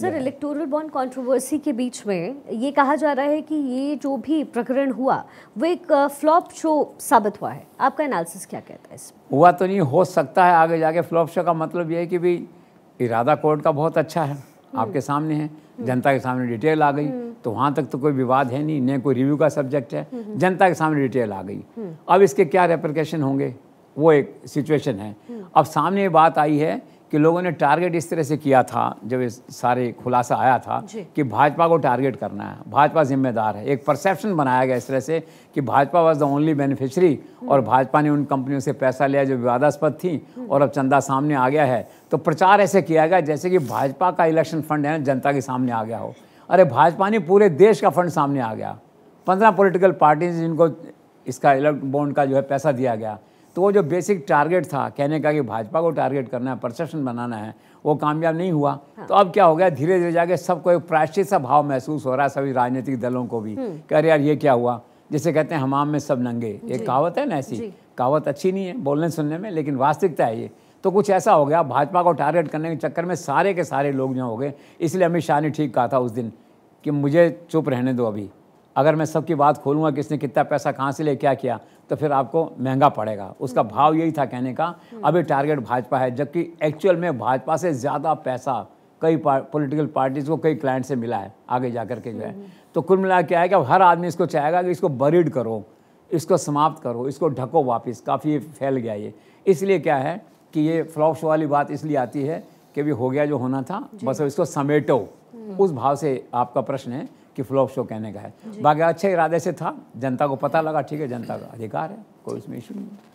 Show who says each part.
Speaker 1: Sir electoral bond controversy के बीच में ये कहा जा रहा है कि ये जो भी प्रकरण हुआ वो एक फ्लॉप शो साबित हुआ है आपका एनालिसिस क्या कहता है इसमें हुआ तो नहीं हो सकता है आगे जाके फ्लॉप शो का मतलब ये है कि भाई इरादा कोर्ट का बहुत अच्छा है हम्म। आपके सामने है हम्म। जनता के सामने डिटेल आ गई हम्म। तो वहाँ तक तो कोई विवाद है नहीं न कोई रिव्यू का सब्जेक्ट है जनता के सामने डिटेल आ गई अब इसके क्या रेप्रिकेशन होंगे वो एक सिचुएशन है अब सामने बात आई है कि लोगों ने टारगेट इस तरह से किया था जब इस सारे खुलासा आया था कि भाजपा को टारगेट करना है भाजपा जिम्मेदार है एक परसेप्शन बनाया गया इस तरह से कि Bhajpa was the only beneficiary और भाजपा ने उन कंपनियों से पैसा लिया जो विवादास्पद थी हम्म। और अब चंदा सामने आ गया है तो प्रचार ऐसे किया गया जैसे कि भाजपा का इलेक्शन फंड है जनता के सामने आ गया हो अरे भाजपा ने पूरे देश का फंड सामने आ गया पंद्रह पोलिटिकल पार्टीज जिनको इसका इलेक्ट बॉन्ड का जो है पैसा दिया गया तो वो जो बेसिक टारगेट था कहने का कि भाजपा को टारगेट करना है परसेप्शन बनाना है वो कामयाब नहीं हुआ हाँ। तो अब क्या हो गया धीरे धीरे जाके सबको एक प्रायश्चित सा भाव महसूस हो रहा है सभी राजनीतिक दलों को भी हम्म। कह रहे यार ये क्या हुआ जैसे कहते हैं हमाम में सब नंगे एक कहावत है ना ऐसी कहावत अच्छी नहीं है बोलने सुनने में लेकिन वास्तविकता है ये तो कुछ ऐसा हो गया भाजपा को टारगेट करने के चक्कर में सारे के सारे लोग जो हो गए इसलिए अमित शाह ने ठीक कहा था उस दिन कि मुझे चुप रहने दो अभी अगर मैं सबकी बात खोलूँगा किसने कितना पैसा कहाँ से ले क्या किया तो फिर आपको महंगा पड़ेगा उसका हम्म। भाव यही था कहने का हम्म। अभी टारगेट भाजपा है जबकि एक्चुअल में भाजपा से ज़्यादा पैसा कई पार, पॉलिटिकल पार्टीज को कई क्लाइंट से मिला है आगे जा कर के जो है हम्म, तो कुल मिला क्या है कि अब हर आदमी इसको चाहेगा कि इसको बरीड करो इसको समाप्त करो इसको ढको वापस काफ़ी फैल गया ये इसलिए क्या है कि ये शो वाली बात इसलिए आती है कि भी हो गया जो होना था बस इसको समेटो उस भाव से आपका प्रश्न है कि फ्लॉप शो कहने का है बाकी अच्छे इरादे से था जनता को पता लगा ठीक है जनता का अधिकार है कोई उसमें इशू नहीं